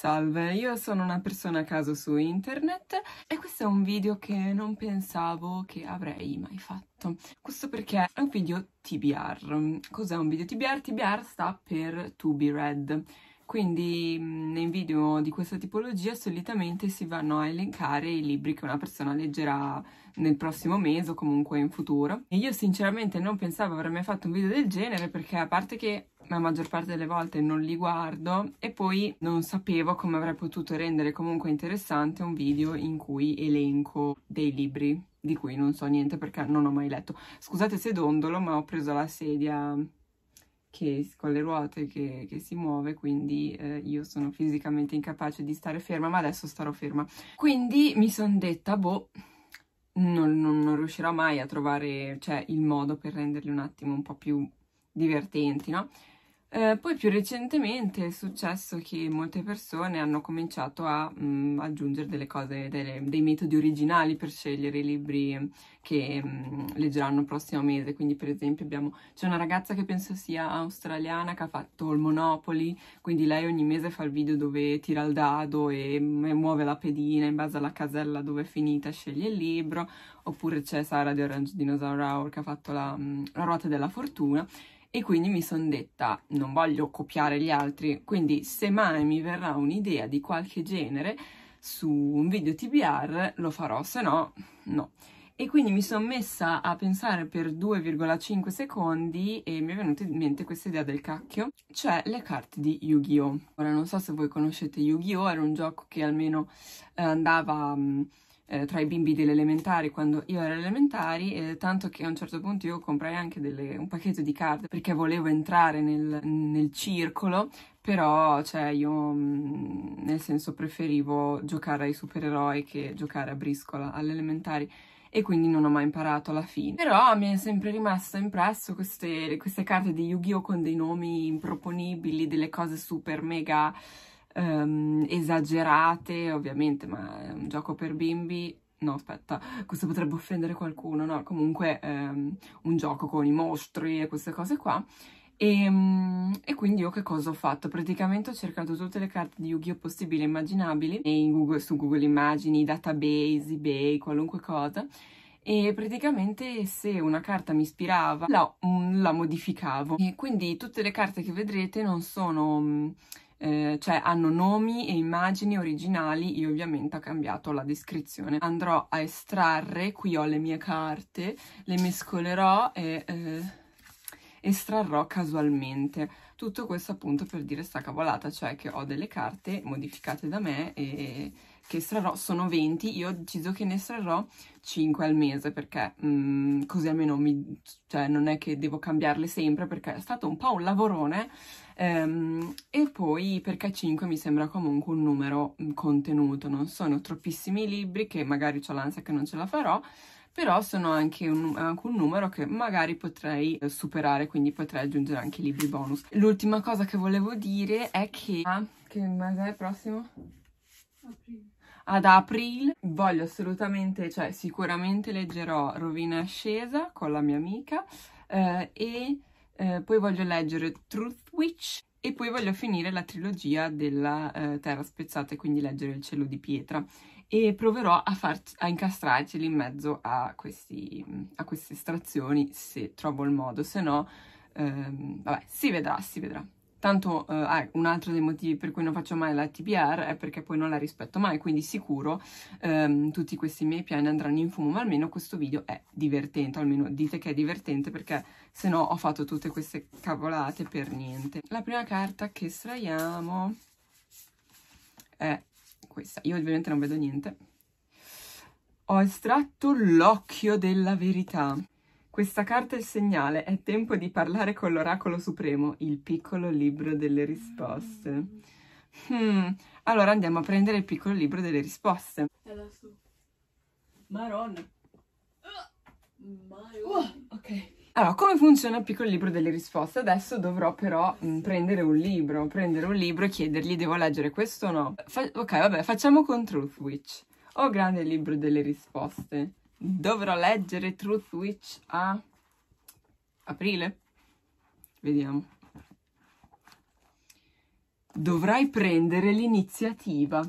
Salve, io sono una persona a caso su internet e questo è un video che non pensavo che avrei mai fatto. Questo perché è un video TBR. Cos'è un video TBR? TBR sta per To Be Read quindi nei video di questa tipologia solitamente si vanno a elencare i libri che una persona leggerà nel prossimo mese o comunque in futuro. E io sinceramente non pensavo avrei mai fatto un video del genere perché a parte che la maggior parte delle volte non li guardo e poi non sapevo come avrei potuto rendere comunque interessante un video in cui elenco dei libri di cui non so niente perché non ho mai letto. Scusate se dondolo, ma ho preso la sedia che, con le ruote che, che si muove, quindi eh, io sono fisicamente incapace di stare ferma, ma adesso starò ferma. Quindi mi sono detta, boh, non, non, non, riuscirò mai a trovare cioè, il modo per renderli un attimo un po' più divertenti, no? Eh, poi più recentemente è successo che molte persone hanno cominciato a mh, mm, aggiungere delle cose, delle, dei metodi originali per scegliere i libri che mh, mm, leggeranno il prossimo mese. Quindi, per esempio, abbiamo, c'è una ragazza che penso sia australiana che ha fatto il Monopoli, quindi lei ogni mese fa il video dove tira il dado e, mm, muove la pedina in base alla casella dove è finita, sceglie il libro. Oppure c'è Sara di Orange Dinosaur Hour che ha fatto la, mh, la ruota della fortuna e quindi mi sono detta non voglio copiare gli altri, quindi se mai mi verrà un'idea di qualche genere su un video TBR lo farò, se no no. E quindi mi sono messa a pensare per 2,5 secondi e mi è venuta in mente questa idea del cacchio, cioè le carte di Yu-Gi-Oh! Ora non so se voi conoscete Yu-Gi-Oh! era un gioco che almeno eh, andava... Mh, eh, tra i bimbi delle elementari quando io ero elementari, eh, tanto che a un certo punto io comprai anche delle, un pacchetto di carte perché volevo entrare nel, nel circolo, però cioè, io mh, mm, nel senso preferivo giocare ai supereroi che giocare a briscola alle elementari e quindi non ho mai imparato alla fine. Però mi è sempre rimasto impresso queste, queste carte di Yu-Gi-Oh! con dei nomi improponibili, delle cose super mega ehm, esagerate, ovviamente, ma è un gioco per bimbi. No, aspetta, questo potrebbe offendere qualcuno, no? Comunque ehm, un gioco con i mostri e queste cose qua. E, ehm, e, quindi io che cosa ho fatto? Praticamente ho cercato tutte le carte di Yu-Gi-Oh! possibili e immaginabili Google, su Google Immagini, database, eBay, qualunque cosa e praticamente se una carta mi ispirava la, mm, la modificavo e quindi tutte le carte che vedrete non sono mm, eh, cioè hanno nomi e immagini originali, io ovviamente ho cambiato la descrizione. Andrò a estrarre, qui ho le mie carte, le mescolerò e... Eh, estrarrò casualmente. Tutto questo appunto per dire sta cavolata, cioè che ho delle carte modificate da me e che estrarrò sono 20, io ho deciso che ne estrarrò 5 al mese perché mh, mm, così almeno mi, cioè, non è che devo cambiarle sempre perché è stato un po' un lavorone ehm, e poi perché 5 mi sembra comunque un numero mm, contenuto, non sono troppissimi libri che magari ho l'ansia che non ce la farò però sono anche un, anche un, numero che magari potrei superare, quindi potrei aggiungere anche i libri bonus. L'ultima cosa che volevo dire è che... Ah, che mese è prossimo? Aprile ad aprile voglio assolutamente, cioè sicuramente leggerò Rovina Ascesa con la mia amica eh, e eh, poi voglio leggere Truth Witch e poi voglio finire la trilogia della eh, Terra Spezzata e quindi leggere Il Cielo di Pietra e proverò a, far, a incastrarceli in mezzo a, questi, a queste estrazioni se trovo il modo, se no ehm, vabbè si vedrà, si vedrà. Tanto eh, ah, un altro dei motivi per cui non faccio mai la TBR è perché poi non la rispetto mai, quindi sicuro ehm, tutti questi miei piani andranno in fumo, ma almeno questo video è divertente, almeno dite che è divertente perché se no ho fatto tutte queste cavolate per niente. La prima carta che estraiamo è questa, io ovviamente non vedo niente. Ho estratto l'occhio della verità. Questa carta è il segnale, è tempo di parlare con l'oracolo supremo, il piccolo libro delle risposte. Hmm. Allora andiamo a prendere il piccolo libro delle risposte. È lassù. Maronna. Uh, oh, ok. Allora, come funziona il piccolo libro delle risposte? Adesso dovrò però mh, mm, prendere un libro, prendere un libro e chiedergli devo leggere questo o no. Fa ok, vabbè, facciamo con Truthwitch. Witch. Oh, grande libro delle risposte dovrò leggere Truth Witch a aprile? Vediamo. Dovrai prendere l'iniziativa.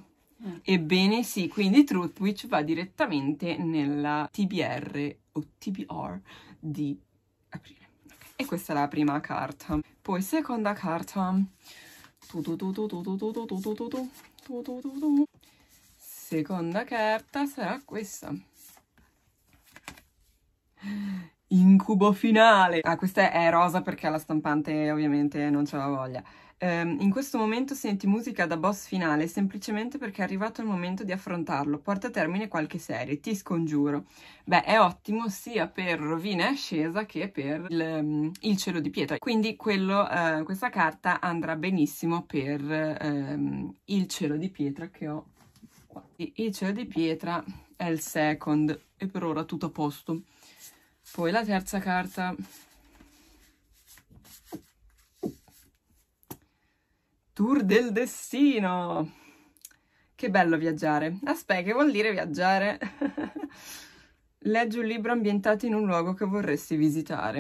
Ebbene sì, quindi Truthwitch va direttamente nella TBR o TBR di aprile. E questa è la prima carta. Poi seconda carta. Seconda carta sarà questa incubo finale. Ah, questa è rosa perché la stampante ovviamente non ce la voglia. Um, in questo momento senti musica da boss finale semplicemente perché è arrivato il momento di affrontarlo. Porta a termine qualche serie, ti scongiuro. Beh, è ottimo sia per rovina e ascesa che per il, um, il cielo di pietra. Quindi quello, uh, questa carta andrà benissimo per um, il cielo di pietra che ho qua. Il cielo di pietra è il second e per ora tutto a posto. Poi la terza carta. Tour del destino. Che bello viaggiare. Aspetta, ah, che vuol dire viaggiare? Leggi un libro ambientato in un luogo che vorresti visitare.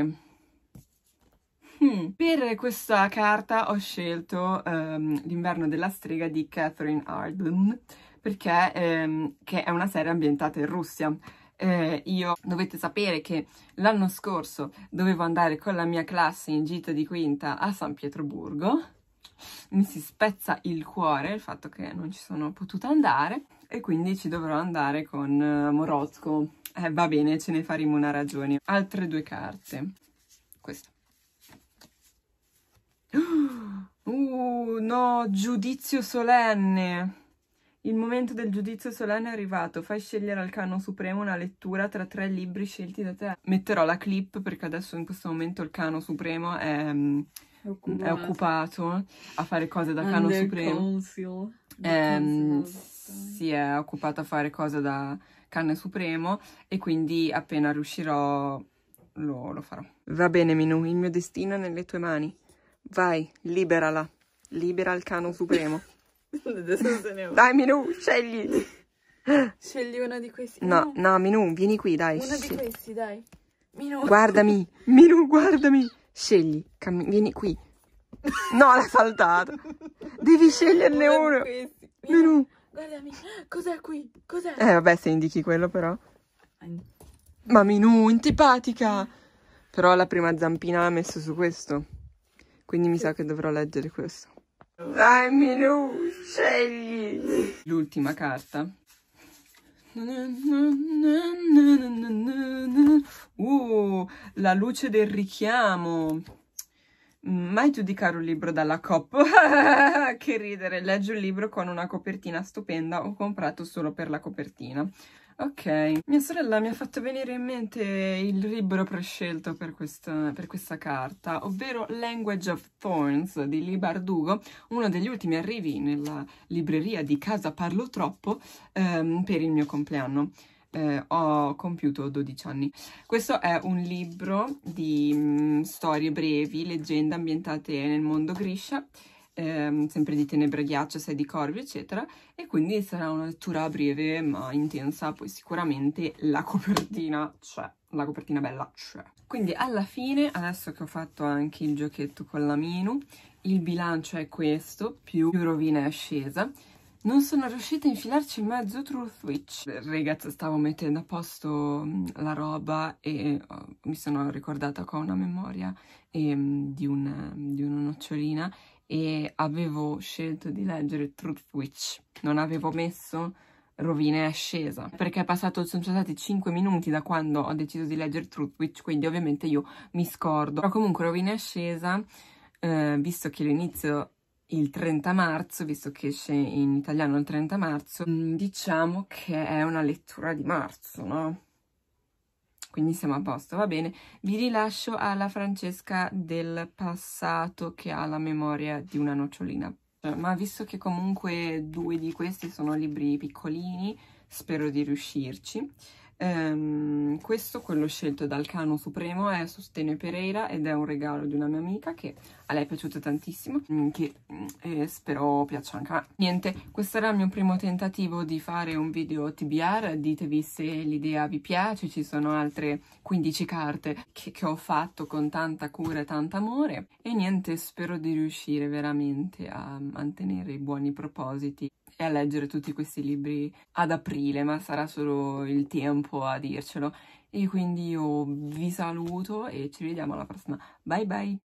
Hmm. Per questa carta ho scelto um, L'inverno della strega di Catherine Arden perché um, è una serie ambientata in Russia eh, io dovete sapere che l'anno scorso dovevo andare con la mia classe in gita di quinta a San Pietroburgo, mi si spezza il cuore il fatto che non ci sono potuta andare e quindi ci dovrò andare con eh, Morozco. Eh, va bene, ce ne faremo una ragione. Altre due carte. Questa. Uh, no, giudizio solenne. Il momento del giudizio solenne è arrivato, fai scegliere al Canon Supremo una lettura tra tre libri scelti da te. Metterò la clip perché adesso in questo momento il Canon Supremo è, è, occupato. a fare cose da Canon Supremo. Council. Ehm, si è occupato a fare cose da Cane Supremo e quindi appena riuscirò lo, lo farò. Va bene Minu, il mio destino è nelle tue mani. Vai, liberala, libera il Cano Supremo. dai Minu, scegli. Scegli una di questi. No, no, Minu, vieni qui, dai. Una scegli. di questi, dai. Minu. Guardami, Minu, guardami. Scegli, Cammi vieni qui. No, l'ha saltata. Devi sceglierne uno. uno. Minu. Guardami, cos'è qui? Cos'è? Eh, vabbè, se indichi quello però. Ma Minu, antipatica. Però la prima zampina l'ha messo su questo. Quindi mi sa che dovrò leggere questo. Dai, Dammi scegli. L'ultima carta. Uh, la luce del richiamo. Mai giudicare un libro dalla COP. che ridere, leggo un libro con una copertina stupenda, ho comprato solo per la copertina. Ok, mia sorella mi ha fatto venire in mente il libro prescelto per questa, per questa carta, ovvero Language of Thorns di Lee Bardugo, uno degli ultimi arrivi nella libreria di Casa Parlo Troppo ehm, per il mio compleanno. Eh, ho compiuto 12 anni. Questo è un libro di mh, mm, storie brevi, leggende ambientate nel mondo Grisha, ehm, sempre di tenebre ghiaccio, sei di Corvi, eccetera, e quindi sarà una lettura breve ma intensa, poi sicuramente la copertina c'è, la copertina bella c'è. Quindi alla fine, adesso che ho fatto anche il giochetto con la Minu, il bilancio è questo, più rovina e ascesa, non sono riuscita a infilarci in mezzo Truth Witch. Ragazzi, stavo mettendo a posto mm, la roba e oh, mi sono ricordata con una memoria e, ehm, di, una, di, una, nocciolina e avevo scelto di leggere Truthwitch. Non avevo messo rovina e ascesa perché è passato, sono passati 5 minuti da quando ho deciso di leggere Truthwitch, quindi ovviamente io mi scordo. Però comunque rovina e ascesa, eh, visto che l'inizio il 30 marzo, visto che esce in italiano il 30 marzo, mm, diciamo che è una lettura di marzo, no? quindi siamo a posto, va bene. Vi rilascio alla Francesca del passato che ha la memoria di una nocciolina. Cioè, ma visto che comunque due di questi sono libri piccolini, spero di riuscirci. Um, questo, quello scelto dal Cano Supremo, è Sostene Pereira ed è un regalo di una mia amica che a lei è piaciuto tantissimo, mm, che eh, spero piaccia anche a me. Niente, questo era il mio primo tentativo di fare un video TBR, ditevi se l'idea vi piace, ci sono altre 15 carte che, che ho fatto con tanta cura e tanto amore e niente, spero di riuscire veramente a mantenere i buoni propositi e a leggere tutti questi libri ad aprile, ma sarà solo il tempo a dircelo. E quindi io vi saluto e ci vediamo alla prossima. Bye bye!